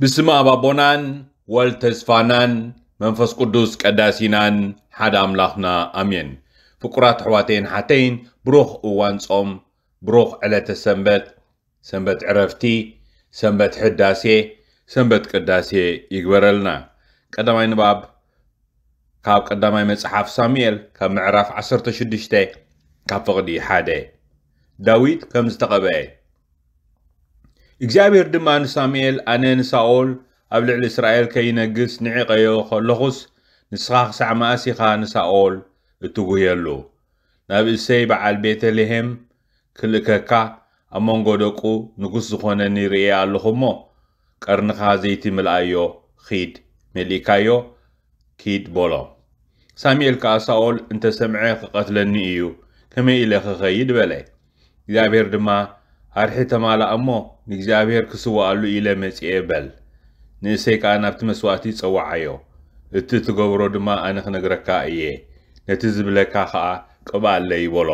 بسم ابابونان والتسفانان منفس قدوس قداسينان حد املاخنا امين فقرات حواتين حتين بروخ اوان صوم بروخ على سنبت سنبت عرفتي سنبت حداسي سنبت كداسي يقبرلنا قدامي نباب كاب قدامي مسحاف ساميل كمعرف عصر تشدشتي كفقدي حادي داويد كم استقبئي እግዚኣብሔር ድማ ንሳሙኤል ኣነ ንሳኦል ኣብ ልዕሊ እስራኤል ከይነግስ ንዕቐዮ ከለኹስ ንስኻ ክሳዕ ማእሲኻ ንሳኦል እትጉየሉ ናብ እሰይ በዓል ቤተልሔም ክልእከካ ኣብ መንጎ ደቁ ንጉስ ዝኾነ ንርኤ ኣለኹ እሞ ቀርንኻ ዘይቲ ምልኣዮ ኺድ መሊእካዮ ኪድ በሎ ሳሙኤል ከዓ ሳኦል እንተሰምዐ ክቐትለኒ እዩ ከመይ ኢለ ክኸይድ በለ እግዚኣብሔር ድማ ኣርሒ ተማላእ እሞ ንእግዚኣብሔር ክስውኣሉ ኢለ መጽአ በል ንእሰይ ከዓ ናብቲ መስዋእቲ ይጸዋዓዮ እቲ እትገብሮ ድማ ኣነ ክነግረካ እየ ነቲ ዝብለካ ከዓ ቅብኣለ ይበሎ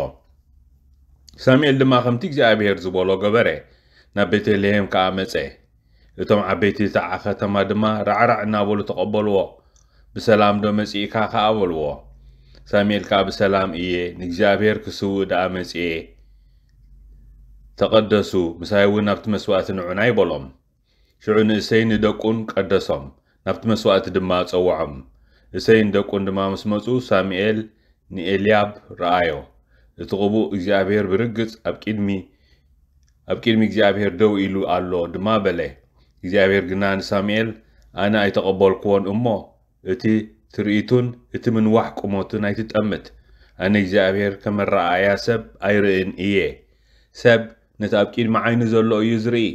ሳሙኤል ድማ ከምቲ እግዚኣብሔር ዝበሎ ገበረ ናብ ቤተልሔም ከዓ መጸ እቶም ዓበይቲ ተዓ ኸተማ ድማ ራዕራዕ እናበሉ ተቐበልዎ ብሰላም ዶ መጺእካ ከዓ በልዎ ሳሙኤል ከዓ ብሰላም እየ ንእግዚኣብሔር ክስውእ ደኣ መጺአ تقدسو مسايون نبت مسوات نعناي بولم شعو نسين دكون قدسام نبت مسوات دمات اوعم نسين دكون دما مسمسو ساميئل نيلياب رأيو لتقبو اجابير برقز ابكدمي ابكدمي اجابير دو إلو اللو دما اجابير جنان ساميئل انا اي تقبل قوان امو اتي ترئيتون اتي من واحك اموتون اي تتأمت انا اجابير كمن رأي سب اي رئين ايه سب ነቲ ኣብ ቂድሚ ዓይኒ ዘሎ እዩ ዝርኢ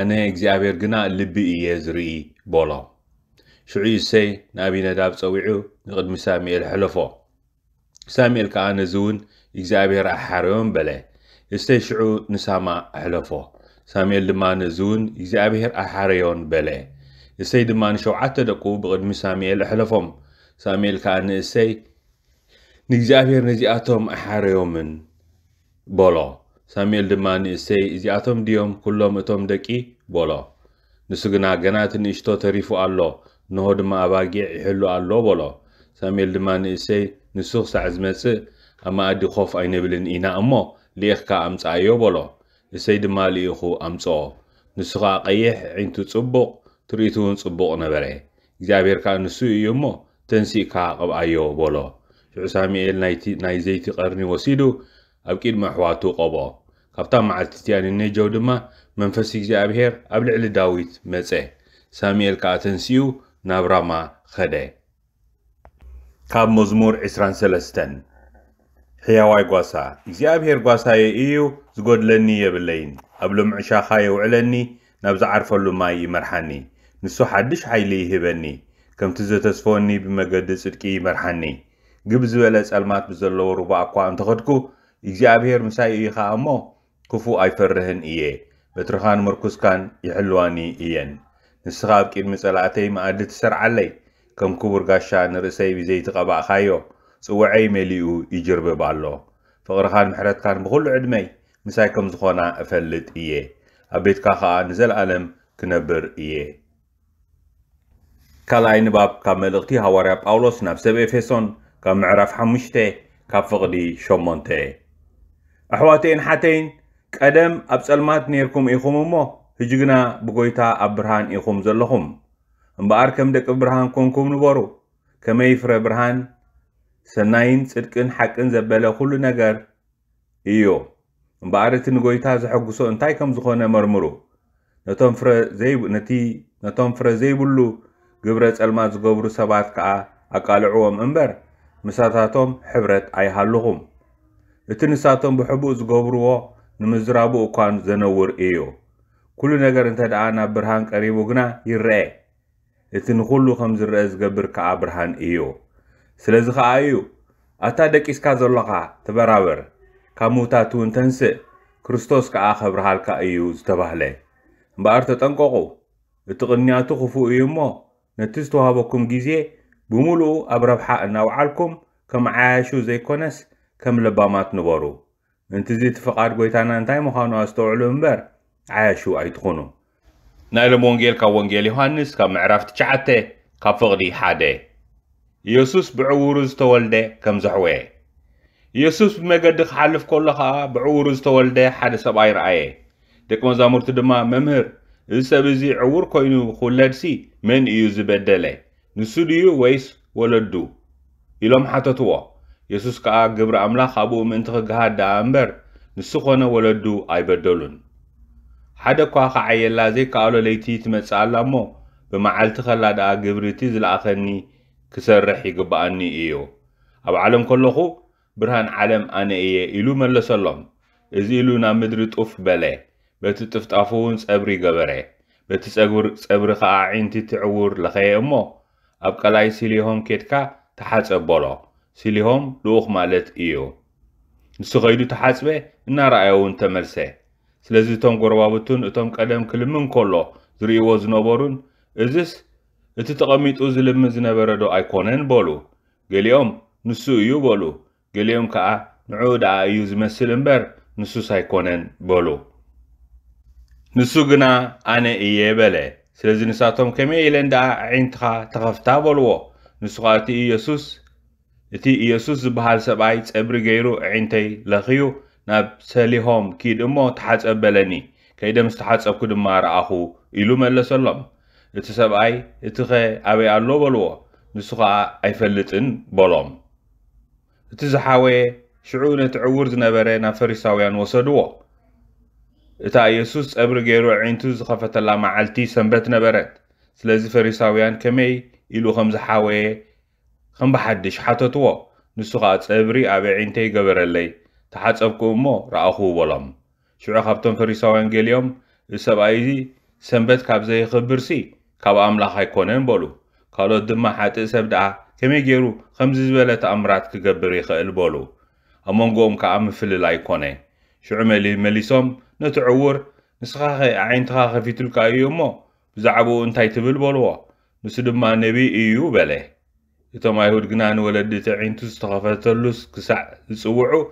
ኣነ እግዚኣብሔር ግና ልቢ እየ ዝርኢ በሎ ሽዑ እሰይ ንኣብነዳብ ፀዊዑ ንቅድሚ ሳሙኤል ሕለፎ ሳሙኤል ከዓ ነዚ እውን እግዚኣብሔር ኣሓርዮም በለ እስተይ ሽዑ ንሳማ ኣሕለፎ ሳሙኤል ድማ ነዚ እውን እግዚኣብሔር ኣሓረዮን በለ እሰይ ድማ ንሸውዓተ ደቁ ብቅድሚ ሳሙኤል ኣሕለፎም ሳሙኤል ከዓ ንእሰይ ንእግዚኣብሔር ነዚኣቶም ኣሓረዮምን በሎ ሳሙኤል ድማ ንእሰይ እዚኣቶም ድዮም ኩሎም እቶም ደቂ በሎ ንሱ ግና ገና እቲ ንእሽቶ ተሪፉ ኣሎ ንሆ ድማ ኣባጊዕ ይሕሉ ኣሎ በሎ ሳሙኤል ድማ ንእሰይ ንሱ ክሳዕ ዝመጽእ ኣብ መኣዲ ኾፍ ኣይንብልን ኢና እሞ ልኢኽካ ኣምፃእዮ በሎ እሰይ ድማ ልኢኹ ኣምፅኦ ንሱ ከዓ ቀይሕ ዒንቱ ጽቡቕ ትርኢቱ እውን ጽቡቕ ነበረ እግዚኣብሔር ከዓ ንሱ እዩ እሞ ተንሲእካ ቐብኣዮ በሎ ሽዑ ሳሙኤል ናይ ዘይቲ ቐርኒ ወሲዱ ኣብ ቂድሚ ኣሕዋቱ ቆብኦ ካብታ መዓልቲ እትያ ንነጀው ድማ መንፈስ እግዚኣብሔር ኣብ ልዕሊ ዳዊት መጸ ሳሙኤል ከዓ ተንስኡ ናብ ራማ ኸደ ካብ መዝሙር 23 ሕያዋይ ጓሳ እግዚኣብሔር ጓሳየ እዩ ዝጐድለኒ የብለይን ኣብ ልሙዕ ሻኻ የውዕለኒ ናብ ዝዓርፈሉ ማይ ይመርሓኒ ንሱ ሓድሽ ሓይሊ ይህበኒ ከምቲ ዘተስፈወኒ ብመገዲ ጽድቂ ይመርሓኒ ግብ ዝበለ ጸልማት ብዘለዎ ሩባ እኳ እንተኸድኩ እግዚኣብሔር ምሳይ እዩ ኸዓ እሞ ክፉ ኣይፈርህን እየ በትርኻን ምርኩስካን ይሕልዋኒ እየን ንስኻ ኣብ ቂድሚ ጸላእተይ መኣዲ ትሰርዓለይ ከም ክቡር ጋሻ ንርእሰይ ብዘይትቐባእኻዮ ጽውዐይ መሊኡ ይጅርብብ ኣሎ ፍቕርኻን ምሕረትካን ብዅሉ ዕድመይ ምሳይ ከም ዝኾና እፈልጥ እየ ኣብ ቤትካ ኸዓ ንዘለኣለም ክነብር እየ ካልኣይ ንባብ ካብ መልእኽቲ ሃዋርያ ጳውሎስ ናብ ሰብ ኤፌሶን ካብ ምዕራፍ 5 ካብ ፍቕዲ 8 ኣሕዋተይን ሓተይን ቀደም ኣብ ጸልማት ነርኩም ኢኹም እሞ ሕጂ ግና ብጐይታ ኣብ ብርሃን ኢኹም ዘለኹም እምበኣር ከም ደቂ ብርሃን ኮንኩም ንበሩ ከመይ ፍረ ብርሃን ሰናይን ጽድቅን ሓቅን ዘበለ ዅሉ ነገር እዩ እምበኣር እቲ ንጐይታ ዘሐጕሶ እንታይ ከም ዝኾነ መርምሩ ነቲ ነቶም ፍረ ዘይብሉ ግብረ ጸልማት ዝገብሩ ሰባት ከዓ ኣቃልዕዎም እምበር ምሳታቶም ሕብረት ኣይሃለኹም እቲ ንሳቶም ብሕቡእ ዝገብርዎ ንምዝራብኡ እኳን ዘነውር እዩ ኩሉ ነገር እንተ ደኣ ናብ ብርሃን ቀሪቡ ግና ይርአ እቲ ንኹሉ ከም ዝርአ ዝገብር ከዓ ብርሃን እዩ ስለዚ ከዓ እዩ ኣታ ደቂስካ ዘለኻ ትበራበር ካብ ምውታት እውን ተንስእ ክርስቶስ ከዓ ኸብርሃልካ እዩ ዝተባህለ እምበኣር ተጠንቀቑ እቲ ቕንያቱ ክፉእ እዩ እሞ ነቲ ዝተዋህበኩም ግዜ ብምሉኡ ኣብ ረብሓ እናውዓልኩም ከም ዓያሹ ዘይኮነስ كم لبامات نبرو انت زيت فقار قويتانا انتاي مخانو استوعلو انبر عاشو اي تخونو نايل مونجيل كا وانجيل يوهانس كا معرف تشعته كا فغدي حاده يسوس بعوروز تولده كم زحوه يوسوس بمقدخ حالف كلها بعوروز تولده حد سباير ايه دك مزامور تدما ممهر إذا بزي عور كوينو خولاد سي من إيو زبادة لي نسوديو ويس ولدو يلوم حتى የሱስ ከዓ ግብሪ ኣምላኽ ኣብኡ ምእንቲ ክግሃድ ደኣ እምበር ንሱ ኾነ ወለዱ ኣይበደሉን ሓደ እኳ ኸዓየላ ዘይከኣሎ ለይቲ ትመጽእ ኣላ እሞ ብመዓልቲ ኸላ ደኣ ግብሪ እቲ ዝለኣኸኒ ክሰርሕ ይግባኣኒ እዩ ኣብ ዓለም ከለኹ ብርሃን ዓለም ኣነ እየ ኢሉ መለሰሎም እዚ ኢሉ ናብ ምድሪ ጡፍ በለ በቲ ጥፍጣፉ እውን ጸብሪ ገበረ በቲ ጸብሪ ኸዓ ዒንቲ ትዕውር ለኸየ እሞ ኣብ ቀላይ ሲልሆም ኬድካ ተሓጸ በሎ ሲሊሆም ልኡኽ ማለት እዩ ንሱ ኸይዱ ተሓፅበ እናረኣዮ እውን ተመልሰ ስለዚ እቶም ጎረባብቱን እቶም ቀደም ክልምን ከሎ ዝርእይዎ ዝነበሩን እዝስ እቲ ተቐሚጡ ዝልምን ዝነበረ ዶ ኣይኮነን በሉ ገሊኦም ንሱ እዩ በሉ ገሊኦም ከዓ ንዑኡ ደኣ እዩ ዝመስል እምበር ንሱስ ኣይኮነን በሉ ንሱ ግና ኣነ እየ በለ ስለዚ ንሳቶም ከመይ ኢለን ደኣ ዒንትኻ ተኸፍታ በልዎ ንሱ ከዓ እቲ ኢየሱስ እቲ ኢየሱስ ዝበሃል ሰብኣይ ጸብሪ ገይሩ ዒንተይ ለኽዩ ናብ ሰሊሆም ኪድ እሞ ተሓጸበለኒ ከይደ ምስ ተሓጸብኩ ድማ ረኣኹ ኢሉ መለሰሎም እቲ ሰብኣይ እቲ ኸ ኣበይ ኣሎ በልዎ ንሱ ኸዓ ኣይፈልጥን በሎም እቲ ዝሓወየ ሽዑ ነቲ ዕውር ዝነበረ ናብ ፈሪሳውያን ወሰድዎ እታ ኢየሱስ ጸብሪ ገይሩ ዒንቱ ዝኸፈተላ መዓልቲ ሰንበት ነበረት ስለዚ ፈሪሳውያን ከመይ ኢሉ ከም ዝሓወየ ከም ብሓድሽ ሓተትዎ ንሱ ከዓ ፀብሪ ኣብ ዒንተይ ገበረለይ ተሓፀብኩ እሞ ረኣኹ በሎም ሽዑ ካብቶም ፈሪሳውያን ገሊኦም እዚ ሰብኣይ እዚ ሰንበት ካብ ዘይኽብርሲ ካብ ኣምላኽ ኣይኮነን በሉ ካልኦት ድማ ሓጢእ ሰብ ደኣ ከመይ ገይሩ ከምዚ ዝበለ ተኣምራት ክገብር ይኽእል በሉ ኣብ መንጎኦም ከዓ ምፍልላይ ኮነ ሽዑ መሊሶም ነቲ ዕውር ንስኻ ኸ ኣዒንትኻ ኸፊትልካ እዩ እሞ ብዛዕባኡ እንታይ ትብል በልዎ ንሱ ድማ ነቢይ እዩ በለ إتما يهود جنان ولد تعين تستغفت اللس كسع سوعو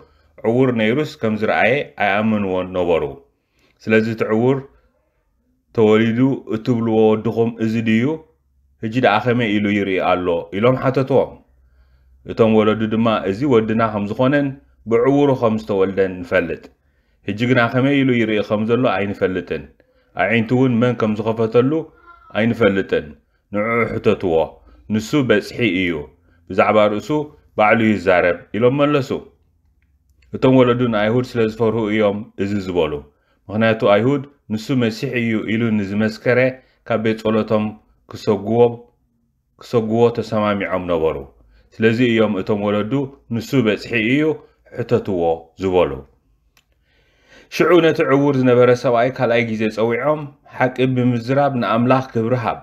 عور نيروس كم زرعي أيامن ونبرو سلزت عور توليدو تبلو ودخم إزديو هجد أخمة إلو يري الله إلهم حتى توم إتما ولد دما إزي ودنا خمس خونن بعور خمس تولدن فلت هجينا أخمة إلو يري خمس الله عين فلتن عين تون من كم زغفت اللو عين فلتن نوع حتى توه ንሱ በፅሒ እዩ ብዛዕባ ርእሱ ባዕሉ ይዛረብ ኢሎም መለሱ እቶም ወለዱ ንኣይሁድ ስለ ዝፈርሁ እዮም እዚ ዝበሉ ምክንያቱ ኣይሁድ ንሱ መሲሕ እዩ ኢሉ ንዝመስከረ ካብ ቤት ጸሎቶም ክሰጉዎ ተሰማሚዖም ነበሩ ስለዚ እዮም እቶም ወለዱ ንሱ በፅሒ እዩ ሕተትዎ ዝበሉ ሽዑ ነቲ ዕውር ዝነበረ ሰብኣይ ካልኣይ ግዜ ፀዊዖም ሓቂ ብምዝራብ ንኣምላኽ ክብርሃብ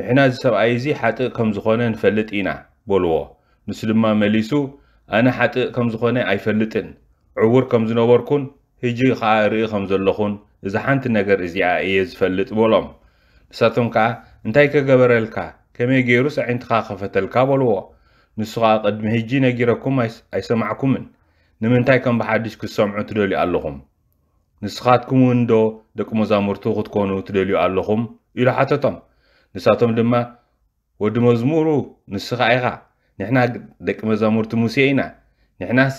نحن سب أيزي حتى كم زخانة نفلت إنا بلوا مسلم ما مليسو أنا حتى كم زخانة أي فلتن عور كم زنوركن هجي خاري كم زلخون إذا حنت نجر إزي أيز فلت بولم ساتم كا انتايك جبر الكا كم يجيروس عند خافت الكا بلوا نسقى قد مهجي نجركم أي أي سمعكمن نمن تايكم بحدش كسمع تدلي اللهم نسخاتكم وندو دكم زامرتو غد كونو تدلي اللهم إلى حتى تم ንሳቶም ድማ ወዲ መዝሙሩ ንስኻ ኢኻ ንሕና ደቂ መዛሙርቲ ሙሴ ኢና ንሕናስ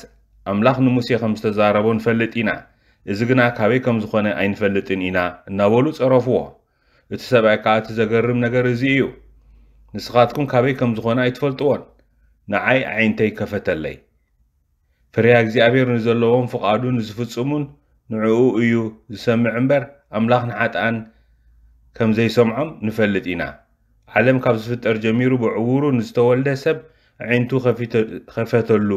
ኣምላኽ ንሙሴ ከም ዝተዛረቦ ንፈልጥ ኢና እዚ ግና ካበይ ከም ዝኾነ ኣይንፈልጥን ኢና እናበሉ ፀረፍዎ እቲ ሰብኣይ ከዓ እቲ ዘገርም ነገር እዚ እዩ ንስኻትኩም ካበይ ከም ዝኾነ ኣይትፈልጥዎን ንዓይ ዓይንተይ ከፈተለይ ፍርያ እግዚኣብሔር ንዘለዎም ፍቓዱ ንዝፍፅሙን ንዕኡ እዩ ዝሰምዕ እምበር ኣምላኽ ንሓጣን ከም ዘይሰምዖም ንፈልጥ ኢና ዓለም ካብ ዝፍጠር ጀሚሩ ብዕውሩ ንዝተወልደ ሰብ ዒንቱ ከፈተሉ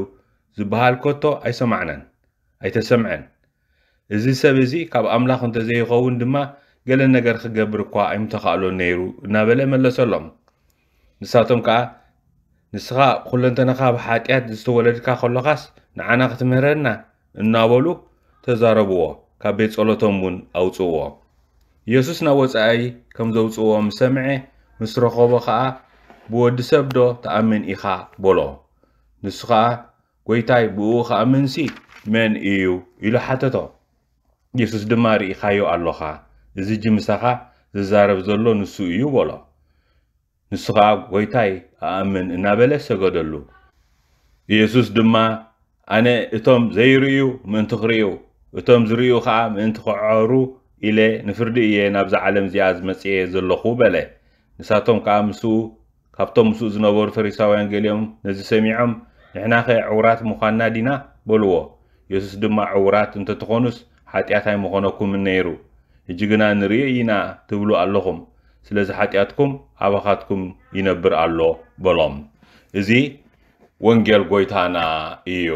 ዝበሃል ኮቶ ኣይሰማዕናን ኣይተሰምዐን እዚ ሰብ እዚ ካብ ኣምላኽ እንተዘይኸውን ድማ ገለ ነገር ክገብር እኳ ኣይምተኻእሎ ነይሩ እናበለ መለሰሎም ንሳቶም ከዓ ንስኻ ኩለንተነኻ ብሓጢኣት ዝተወለድካ ከለኻስ ንዓና ክትምህረና እናበሉ ተዛረብዎ ካብ ቤት ጸሎቶም እውን ኣውፅእዎ ኢየሱስ ናብ ወጻኢ ከም ዘውፅዎም ሰምዐ ምስ ረኸቦ ኸዓ ብወዲ ሰብ ዶ ተኣምን ኢኻ በሎ ንሱ ኸዓ ጐይታይ ብእኡ ከኣምንሲ መን እዩ ኢሉ ሓተቶ ኢየሱስ ድማ ርኢኻዮ ኣለኻ እዚ እጂ ምሳኻ ዝዛረብ ዘሎ ንሱ እዩ በሎ ንሱ ኸዓ ጐይታይ ኣኣምን እናበለ ሰገደሉ ኢየሱስ ድማ ኣነ እቶም ዘይርእዩ ምእንቲ ክርእዩ እቶም ዝርእዩ ኸዓ ምእንቲ ክዕሩ ኢለ ንፍርዲ እየ ናብዚ ዓለም እዚኣ ዝመፅየ ዘለኹ በለ ንሳቶም ከዓ ምስ ካብቶም ምስኡ ዝነበሩ ፈሪሳውያን ገሊኦም ነዚ ሰሚዖም ንሕና ኸ ዕውራት ምዃንና ዲና በልዎ የሱስ ድማ ዕውራት እንተትኾኑስ ሓጢኣት ኣይምኾነኩም ነይሩ ሕጂ ግና ንሪኦ ኢና ትብሉ ኣለኹም ስለዚ ሓጢኣትኩም ኣባኻትኩም ይነብር ኣሎ በሎም እዚ ወንጌል ጎይታና እዩ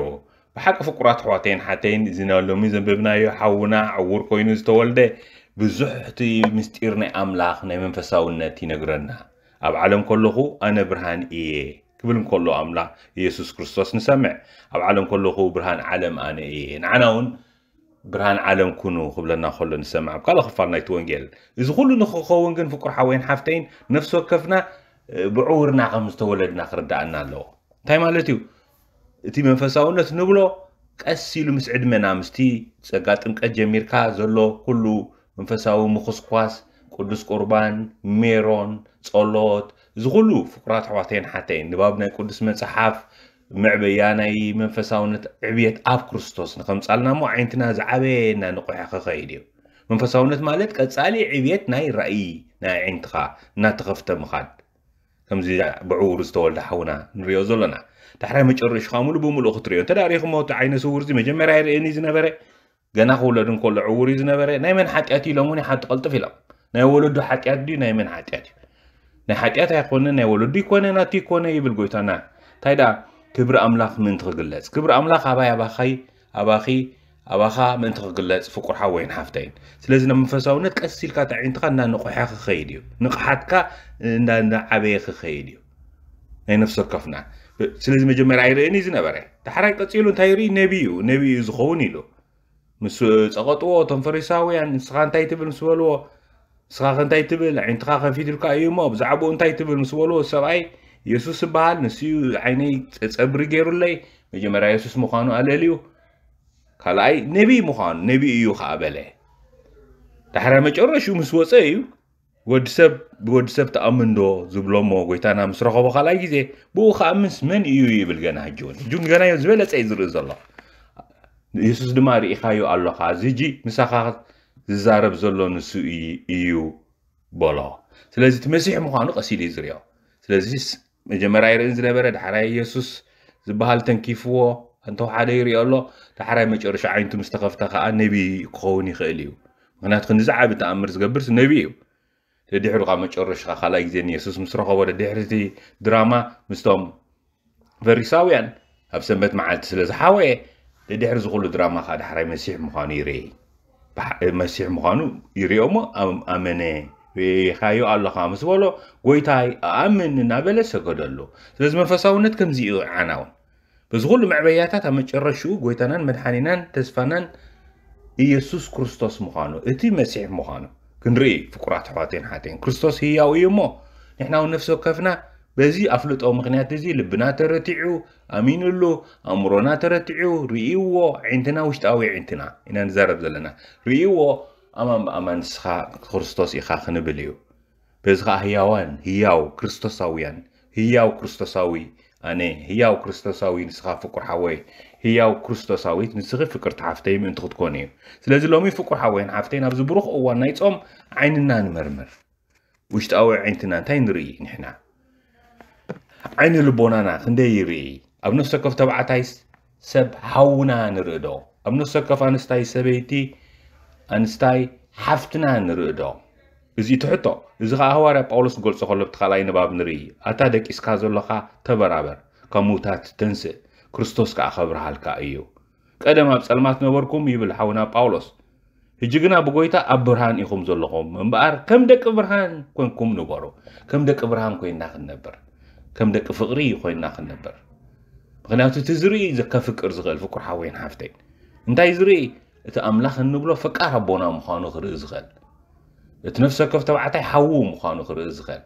حق فقرات حواتين حاتين زين ولا مين زنبنا يو حونا عور كوينز تولد بزحتي مستيرنا أملاخ نعم فساؤنا تينجرنا أب علم كله أنا برهان إيه قبل كله أملا يسوع كرستوس نسمع أب علم كله برهان علم أنا إيه نعناون برهان علم كنو قبلنا خلنا نسمع بقال خفرنا توانجل إذا خلنا خخوان جن فقر حوين حافتين نفسه كفنا بعورنا قم تولدنا خردنا له تايم على تيو እቲ መንፈሳውነት ንብሎ ቀስ ኢሉ ምስ ዕድመና ምስቲ ፀጋ ጥምቀት ጀሚርካ ዘሎ ኩሉ መንፈሳዊ ምኩስኳስ ቅዱስ ቁርባን ሜሮን ጸሎት እዚ ኩሉ ፍቁራት ኣሕዋተይን ሓተይን ንባብ ናይ ቅዱስ መፅሓፍ ምዕበያ ናይ መንፈሳውነት ዕብየት ኣብ ክርስቶስ ንከምፃልና እሞ ዓይነትና ዝዓበየና ንቑሕ ክኸይድ እዩ መንፈሳውነት ማለት ቀፃሊ ዕብየት ናይ ራእይ ናይ ዓይነትኻ እናተኸፍተ ምኻድ ከምዚ ብዕውሩ ዝተወልደ ሓውና ንሪኦ ዘለና ዳሕራይ መጨረሽካ ሙሉ ብሙሉእ ክትሪዮ እንተዳሪኹሞ እቲ ዓይነ ስውር እዚ መጀመርያ ይርእየኒ ዝነበረ ገና ክውለድ እንከሎ ዕውር እዩ ዝነበረ ናይ መን ሓጢኣት ኢሎም እውን ሓንቲ ቀልጥፍ ኢሎም ናይ ወለዱ ሓጢኣት ድዩ ናይ መን ሓጢኣት እዩ ናይ ሓጢኣት ኣይኮነ ናይ ወለዱ ይኮነ ናቱ ይኮነ ይብል ጎይታና እንታይ ደኣ ክብሪ ኣምላኽ ምእንቲ ክግለፅ ክብሪ ኣምላኽ ኣባይ ኣባኸይ ኣባኺ ኣባኻ ምእንቲ ክግለፅ ፍቁርኻ ወይን ሓፍተይን ስለዚ ንመንፈሳውነት ቀስ ኢልካ ተዒንትካ እናነቑሐ ክኸይድ እዩ ንቕሓትካ እንዳዓበየ ክኸይድ እዩ ናይ ነፍሲ ወከፍና ስለዚ መጀመርያ ኣይርእን እዩ ዝነበረ ዳሕራይ ቀፂሉ እንታይ ርኢ ነቢዩ ነቢዩ ዝኸውን ኢሉ ምስ ፀቐጥዎ እቶም ፈሪሳውያን ንስኻ እንታይ ትብል ምስ በልዎ ንስኻ ኸ እንታይ ትብል ዓይንትኻ ከፊት ኢልካ እዩ እሞ ብዛዕባኡ እንታይ ትብል ምስ በልዎ ሰብኣይ የሱስ ይበሃል ንስኡ ዓይነይ ፀብሪ ገይሩለይ መጀመርያ የሱስ ምዃኑ ኣለልዩ ካልኣይ ነቢይ ምዃኑ ነቢይ እዩ ከዓ በለ ዳሕራ መጨረሹ ምስ ወፀ እዩ ወዲ ሰብ ብወዲ ሰብ ተኣምን ዶ ዝብሎሞ ጎይታና ምስ ረኸቦ ካልኣይ ግዜ ብኡ ከዓ ምስ መን እዩ ይብል ገና ሕጂ እውን ሕጂ ገና ዝበለፀ እዩ ዝርኢ ዘሎ የሱስ ድማ ርኢኻዮ ኣለካ እዚ ሕጂ ምሳኻ ዝዛረብ ዘሎ ንሱ እዩ በሎ ስለዚ እቲ መሲሕ ምዃኑ ቀሲሉ እዩ ዝርዮ ስለዚ መጀመርያ ይርእን ዝነበረ ዳሕራይ የሱስ ዝበሃል ተንኪፍዎ እንተው ሓደ ይሪኦ ኣሎ እቲ ሓራይ መጨረሻ ዓይነቱ ምስ ተኸፍተ ከዓ ነቢይ ክኸውን ይኽእል እዩ ምክንያቱ ክንዚ ዓብ ተኣምር ዝገብርስ ነቢይ እዩ ደድሕሩ ከዓ መጨረሻ ካልኣይ ግዜ የሱስ ምስ ረኸቦ ደድሕሪ እቲ ድራማ ምስቶም ፈሪሳውያን ኣብ ሰንበት መዓልቲ ስለ ዝሓወየ ደድሕሪ ዝኩሉ ድራማ ከዓ ዳሕራይ መሲሕ ምዃኑ ይርኢ መሲሕ ምዃኑ ይሪኦ እሞ ኣመነ ካዮ ኣለኻ ምስ በሎ ጎይታይ ኣኣምን እናበለ ሰገደሉ ስለዚ መንፈሳውነት ከምዚ እዩ ዓናውን بزغول معبياتا تمجرشو قويتانان مدحانينان تسفانان إيسوس كرستوس مخانو إتي مسيح مخانو كنري فكرات حواتين حاتين كرستوس هي أو إيمو نحنا ونفسه كفنا بزي أفلت أو مغنيات زي لبنا ترتعو أمين اللو أمرونا ترتعو ريئو عندنا وشت أوي عندنا إنا نزارب زلنا ريئو أمام بأمان سخا كرستوس إخا خنبليو بزغا هياوان هياو كرستوس أويان هياو كرستوس أويان أني هياو كريستوساوي نسخة فكر حوي هياو كريستوساوي نسخة فكر تعفتي من تخد كوني سلازل لومي فكر حوي نعفتي نبز بروخ أو نايت أم عيننا نمرمر وش تأوي عينتنا تين ري نحنا عين البونانا خندي ري أب نفسك في تبع تايس سب هونا نردو أب نفسك في أنستاي سبيتي أنستاي حفتنا نردو እዚኡ ትሕቶ እዚ ከዓ ሃዋርያ ጳውሎስ ክገልጾ ከሎ ብቲ ንባብ ንርኢ ኣታ ደቂስካ ዘለኻ ተበራበር ካብ ምውታት ተንስእ ክርስቶስ ከዓ ኸብርሃልካ እዩ ቀደም ኣብ ጸልማት ነበርኩም ይብል ሓውና ጳውሎስ ሕጂ ግና ብጎይታ ኣብ ብርሃን ኢኹም ዘለኹም እምበኣር ከም ደቂ ብርሃን ኮንኩም ንበሩ ከም ደቂ ብርሃን ኮይንና ክንነብር ከም ደቂ ፍቕሪ ኮይንና ክንነብር ምክንያቱ እቲ ዝርኢ ከፍቅር ዝኽእል ፍቁር ሓወይን ሓፍተይን እንታይ ዝርኢ እቲ ኣምላኽ እንብሎ ፍቃር ኣቦና ምዃኑ ክርኢ ዝኽእል እቲ ነፍሰ ከፍ ተባዕታይ ሓዉ ምዃኑ ክርኢ ዝኽእል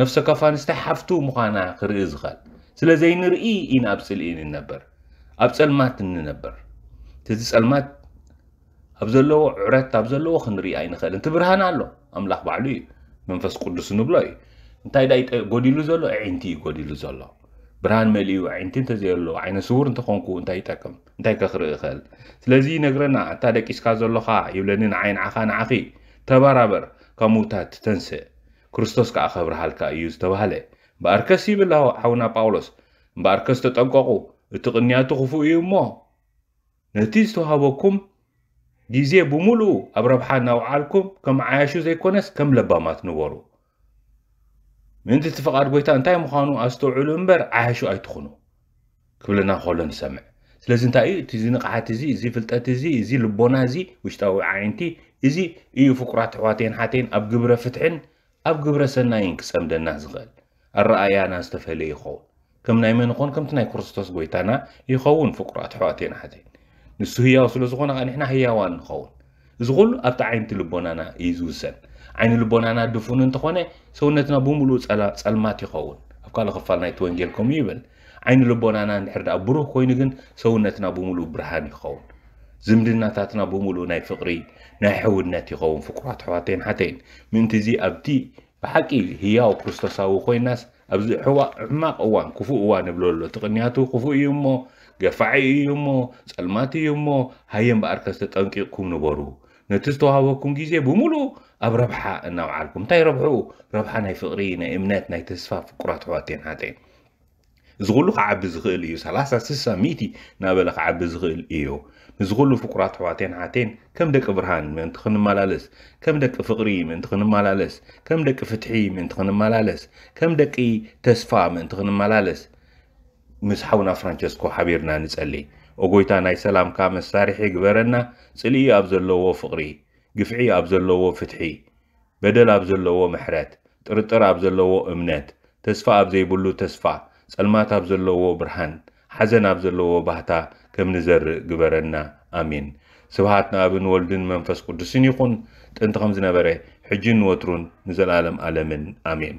ነፍሰ ከፍ ኣንስታይ ሓፍቱ ምዃና ክርኢ ዝኽእል ስለዘይንርኢ ኢና ኣብ ፅልኢ ንነበር ኣብ ፀልማት ንነበር እቲ ፀልማት ኣብ ዘለዎ ዕረት ኣብ ዘለዎ ክንርኢ ኣይንኽእል እቲ ብርሃን ኣሎ ኣምላኽ ባዕሉ እዩ መንፈስ ቅዱስ ንብሎ እዩ እንታይ ዳ ጎዲሉ ዘሎ ዒንቲ እዩ ጎዲሉ ዘሎ ብርሃን መሊኡ ዒንቲ እንተዘየሎ ዓይነ ስውር እንተኾንኩ እንታይ ይጠቅም እንታይ ከክርኢ ይኽእል ስለዚ ነግረና እታ ደቂስካ ዘለኻ ይብለኒ ንዓይንዓኻ ንዓኺ تبارابر كموتات تنسي كرستوس كا خبر حالكا يوز تبهالي باركسي بلاو حونا باولوس باركس تتنقوقو اتقنياتو خفو ايومو نتيز توهابوكم جيزي بومولو ابربحا نوعالكم كم عايشو زي كونس كم لبامات نورو من تتفقار بويتان تاي مخانو استو علو مبر عايشو ايتخونو قبلنا خولن سمع ስለዚ እንታይ እዩ እቲ ንቕሓት እዚ እዚ ፍልጠት እዚ እዚ ልቦና እዚ ውሽጣዊ ዓይንቲ እዚ እዩ ፍቁራት ኣሕዋተይን ሓተይን ኣብ ግብረ ፍትሕን ኣብ ግብረ ሰናይን ክፀምደና ዝኽእል ኣረኣያና ዝተፈለየ ይኸውን ከም ናይ መን ይኾን ከምቲ ናይ ክርስቶስ ጎይታና ይኸውን ፍቁራት ኣሕዋተይን ሓተይን ንሱ ህያው ስለ ዝኾነ ከዓ ንሕና ህያዋን ንኸውን እዚ ኩሉ ኣብቲ ዓይንቲ ልቦናና እዩ ዝውሰን ዓይኒ ልቦናና ድፉን እንተኾነ ሰውነትና ብምሉእ ፀልማት ይኸውን ኣብ ካልእ ክፋል ናይቲ ወንጌል ከምኡ ይብል ዓይኒ ልቦናና እንድሕር ዳኣ ብሩህ ኮይኑ ግን ሰውነትና ብምሉእ ብርሃን ይኸውን ዝምድናታትና ብምሉእ ናይ ፍቕሪ ናይ ሕውነት ይኸውን ፍቁራት ኣሕዋተይን ሓተይን ምእንቲ እዚ ኣብቲ ብሓቂ ህያው ክርስቶሳዊ ኮይናስ ኣብዚ ሕማቕ እዋን ክፉእ እዋን ይብሎ ኣሎ እቲ ቅንያቱ ክፉእ እዩ እሞ ገፋዒ እዩ እሞ ፀልማት እዩ እሞ ሃየ እምበኣር ከዝተጠንቂቕኩም ንበሩ ነቲ ዝተዋህበኩም ግዜ ብምሉእ ኣብ ረብሓ እናውዓልኩም እንታይ ረብሑ ረብሓ ናይ ፍቕሪ ናይ እምነት ናይ ተስፋ ፍቁራት ኣሕዋተይን ሓተይን زغلو عبز غل إيو سلاسة سسا ميتي نابلخ عبز غل إيو زغلو فقرات عاتين عاتين كم دك إبرهان من تخن مالالس كم دك فقري من تخن مالالس كم دك فتحي من تخن مالالس كم دك إي تسفا من تخن مالالس مسحونا فرانشيسكو حبيرنا نسألي أقول تانا سلام كام الصارحي قبرنا سلي أبزلوه فقري قفعي أبزلوه فتحي بدل أبزلوه محرات ترتر أبزلوه أمنات تسفا أبزي بلو تسفا ጸልማት ኣብ ዘለዎ ብርሃን ሓዘን ኣብ ዘለዎ ባህታ ከም ንዘርእ ግበረና ኣሜን ስብሃት ንኣብን ወልድን መንፈስ ቅዱስን ይኹን ጥንቲ ከም ዝነበረ ሕጂን ንወትሩን ንዘለኣለም ኣለምን ኣሜን